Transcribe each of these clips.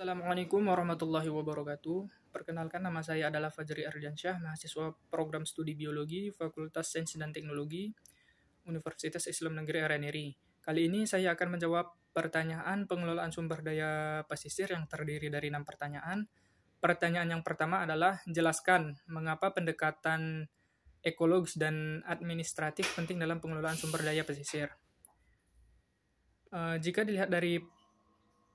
Assalamualaikum warahmatullahi wabarakatuh. Perkenalkan nama saya adalah Fajri Ardiansyah, mahasiswa program studi biologi Fakultas Sains dan Teknologi Universitas Islam Negeri RNRI. Kali ini saya akan menjawab pertanyaan pengelolaan sumber daya pesisir yang terdiri dari enam pertanyaan. Pertanyaan yang pertama adalah jelaskan mengapa pendekatan ekologis dan administratif penting dalam pengelolaan sumber daya pesisir. Eh, jika dilihat dari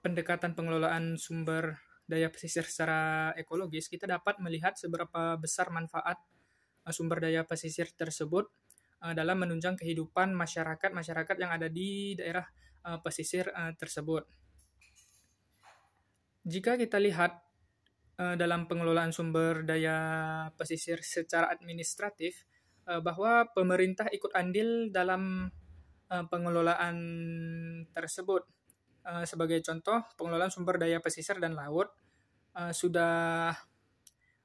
pendekatan pengelolaan sumber daya pesisir secara ekologis, kita dapat melihat seberapa besar manfaat eh, sumber daya pesisir tersebut eh, dalam menunjang kehidupan masyarakat-masyarakat yang ada di daerah eh, pesisir tersebut. Jika kita lihat dalam pengelolaan sumber daya pesisir secara administratif, bahwa pemerintah ikut andil dalam pengelolaan tersebut. Eh, sebagai contoh pengelolaan sumber daya pesisir dan laut eh, sudah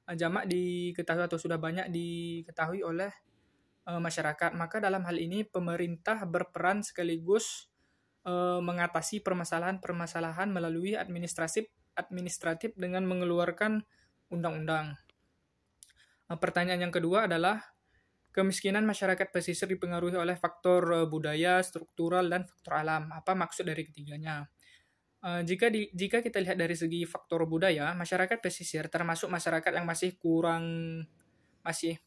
eh, jamak diketahui atau sudah banyak diketahui oleh masyarakat. Maka dalam hal ini pemerintah berperan sekaligus mengatasi permasalahan-permasalahan melalui administratif administratif dengan mengeluarkan undang-undang. pertanyaan yang kedua adalah Kemiskinan masyarakat pesisir dipengaruhi oleh faktor eh, budaya, struktural, dan faktor alam. Apa maksud dari ketiganya? Eh, jika di, jika kita lihat dari segi faktor budaya, masyarakat pesisir termasuk masyarakat yang masih kurang masih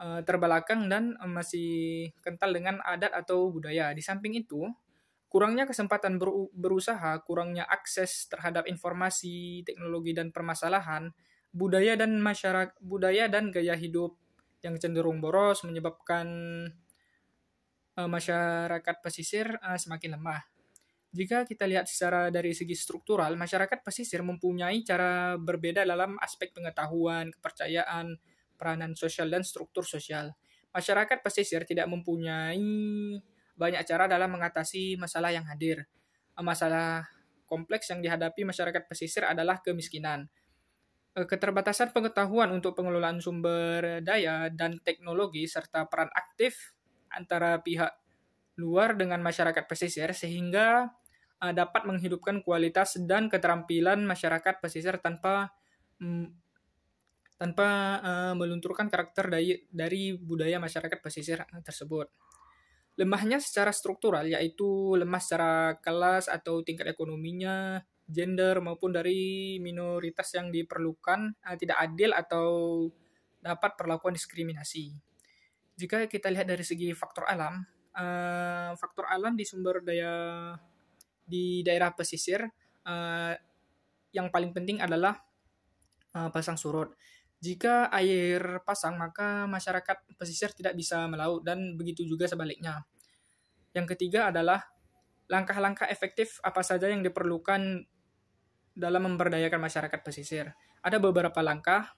eh, terbelakang dan masih kental dengan adat atau budaya. Di samping itu, kurangnya kesempatan berusaha, kurangnya akses terhadap informasi, teknologi dan permasalahan, budaya dan masyarakat budaya dan gaya hidup yang cenderung boros menyebabkan uh, masyarakat pesisir uh, semakin lemah. Jika kita lihat secara dari segi struktural, masyarakat pesisir mempunyai cara berbeda dalam aspek pengetahuan, kepercayaan, peranan sosial, dan struktur sosial. Masyarakat pesisir tidak mempunyai banyak cara dalam mengatasi masalah yang hadir. Eh, masalah kompleks yang dihadapi masyarakat pesisir adalah kemiskinan, Eh, keterbatasan pengetahuan untuk pengelolaan sumber daya dan teknologi serta peran aktif antara pihak luar dengan masyarakat pesisir sehingga eh, dapat menghidupkan kualitas dan keterampilan masyarakat pesisir tanpa mm, tanpa eh, melunturkan karakter dari, dari budaya masyarakat pesisir tersebut. Lemahnya secara struktural yaitu lemah secara kelas atau tingkat ekonominya, gender maupun dari minoritas yang diperlukan uh, tidak adil atau dapat perlakuan diskriminasi. Jika kita lihat dari segi faktor alam, uh, faktor alam di sumber daya di daerah pesisir uh, yang paling penting adalah uh, pasang surut. Jika air pasang, maka masyarakat pesisir tidak bisa melaut dan begitu juga sebaliknya. Yang ketiga adalah langkah-langkah efektif apa saja yang diperlukan dalam memberdayakan masyarakat pesisir. Ada beberapa langkah.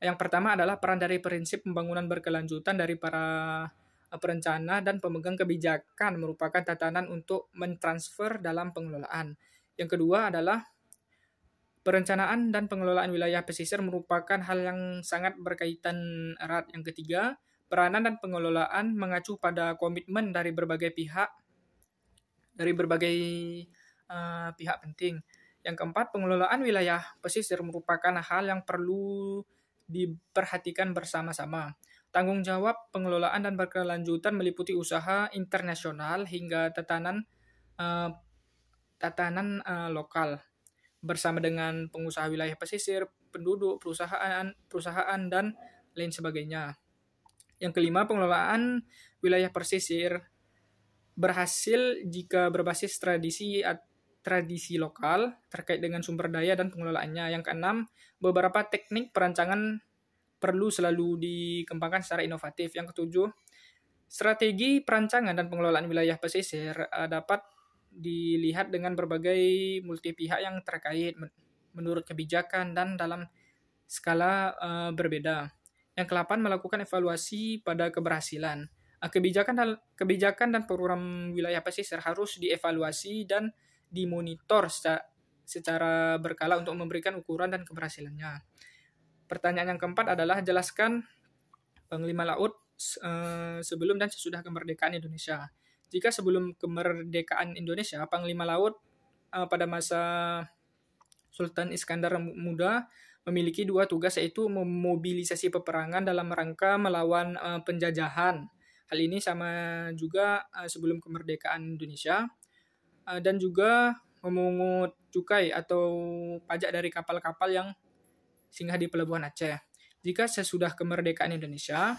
Yang pertama adalah peran dari prinsip pembangunan berkelanjutan dari para eh, perencana dan pemegang kebijakan merupakan tatanan untuk mentransfer dalam pengelolaan. Yang kedua adalah perencanaan dan pengelolaan wilayah pesisir merupakan hal yang sangat berkaitan erat. Yang ketiga, peranan dan pengelolaan mengacu pada komitmen dari berbagai pihak dari berbagai uh, pihak penting. Yang keempat, pengelolaan wilayah pesisir merupakan hal yang perlu diperhatikan bersama-sama. Tanggung jawab pengelolaan dan berkelanjutan meliputi usaha internasional hingga tatanan uh, tatanan uh, lokal bersama dengan pengusaha wilayah pesisir, penduduk, perusahaan, perusahaan dan lain sebagainya. Yang kelima, pengelolaan wilayah pesisir berhasil jika berbasis tradisi atau tradisi lokal terkait dengan sumber daya dan pengelolaannya. Yang keenam, beberapa teknik perancangan perlu selalu dikembangkan secara inovatif. Yang ketujuh, strategi perancangan dan pengelolaan wilayah pesisir eh, dapat dilihat dengan berbagai multi pihak yang terkait menurut kebijakan dan dalam skala eh, berbeda. Yang kelapan melakukan evaluasi pada keberhasilan. Eh, kebijakan dan kebijakan dan program wilayah pesisir harus dievaluasi dan dimonitor secara, secara berkala untuk memberikan ukuran dan keberhasilannya. Pertanyaan yang keempat adalah jelaskan Panglima Laut eh, sebelum dan sesudah kemerdekaan Indonesia. Jika sebelum kemerdekaan Indonesia, Panglima Laut eh, pada masa Sultan Iskandar Muda memiliki dua tugas yaitu memobilisasi peperangan dalam rangka melawan eh, penjajahan. Hal ini sama juga sebelum kemerdekaan Indonesia. Eh, dan juga memungut cukai atau pajak dari kapal-kapal yang singgah di pelabuhan Aceh. Jika sesudah kemerdekaan Indonesia,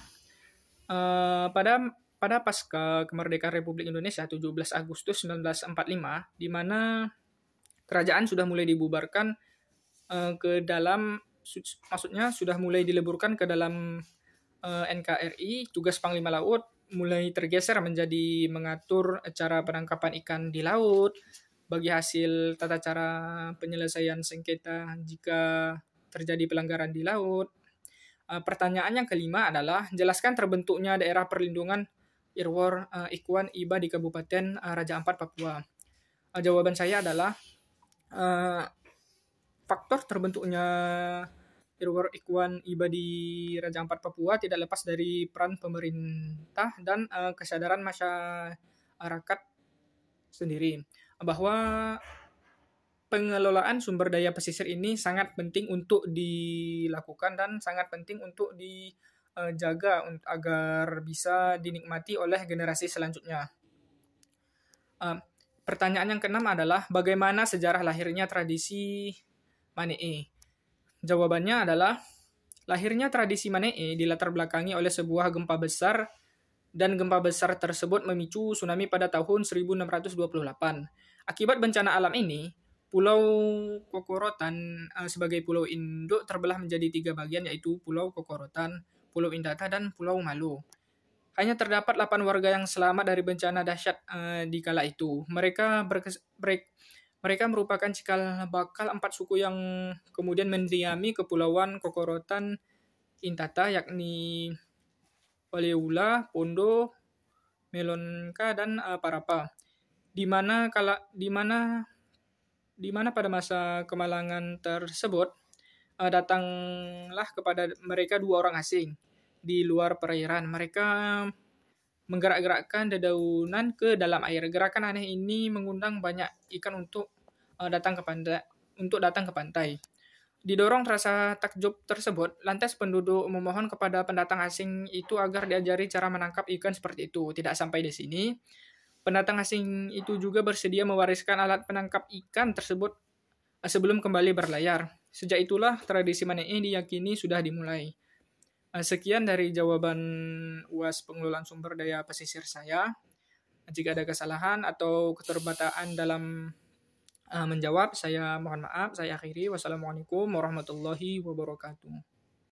uh, pada pada pasca kemerdekaan Republik Indonesia 17 Agustus 1945, di mana kerajaan sudah mulai dibubarkan uh, ke dalam maksudnya sudah mulai dileburkan ke dalam uh, NKRI tugas Panglima Laut mulai tergeser menjadi mengatur cara penangkapan ikan di laut bagi hasil tata cara penyelesaian sengketa jika terjadi pelanggaran di laut. Eh, pertanyaan yang kelima adalah jelaskan terbentuknya daerah perlindungan Irwar eh, Ikwan Iba di Kabupaten eh, Raja Ampat Papua. Jawaban saya adalah faktor terbentuknya Irwar Ikwan Iba di Raja Ampat Papua tidak lepas dari peran pemerintah dan uh, kesadaran masyarakat sendiri bahwa pengelolaan sumber daya pesisir ini sangat penting untuk dilakukan dan sangat penting untuk dijaga eh, agar bisa dinikmati oleh generasi selanjutnya. pertanyaan yang keenam adalah bagaimana sejarah lahirnya tradisi mane'e. Jawabannya adalah lahirnya tradisi Mane'e dilatar belakangi oleh sebuah gempa besar dan gempa besar tersebut memicu tsunami pada tahun 1628. Akibat bencana alam ini, Pulau Kokorotan eh, sebagai pulau induk terbelah menjadi tiga bagian yaitu Pulau Kokorotan, Pulau Indata, dan Pulau Malu. Hanya terdapat 8 warga yang selamat dari bencana dahsyat uh, eh, di kala itu. Mereka berkes, berk mereka merupakan cikal bakal empat suku yang kemudian mendiami kepulauan Kokorotan Intata yakni Paleula, Pondo, Melonka dan eh, Parapa. Di mana kala di mana di mana pada masa kemalangan tersebut eh, datanglah kepada mereka dua orang asing di luar perairan. Mereka menggerak-gerakkan dedaunan ke dalam air. Gerakan aneh ini mengundang banyak ikan untuk uh, datang ke pantai untuk datang ke pantai. Didorong rasa takjub tersebut, lantas penduduk memohon kepada pendatang asing itu agar diajari cara menangkap ikan seperti itu. Tidak sampai di sini, pendatang asing itu juga bersedia mewariskan alat penangkap ikan tersebut eh, sebelum kembali berlayar. Sejak itulah tradisi ini diyakini sudah dimulai. Eh, sekian dari jawaban UAS pengelolaan sumber daya pesisir saya. Jika ada kesalahan atau keterbataan dalam Eh, menjawab. Saya mohon maaf, saya akhiri. Wassalamualaikum warahmatullahi wabarakatuh.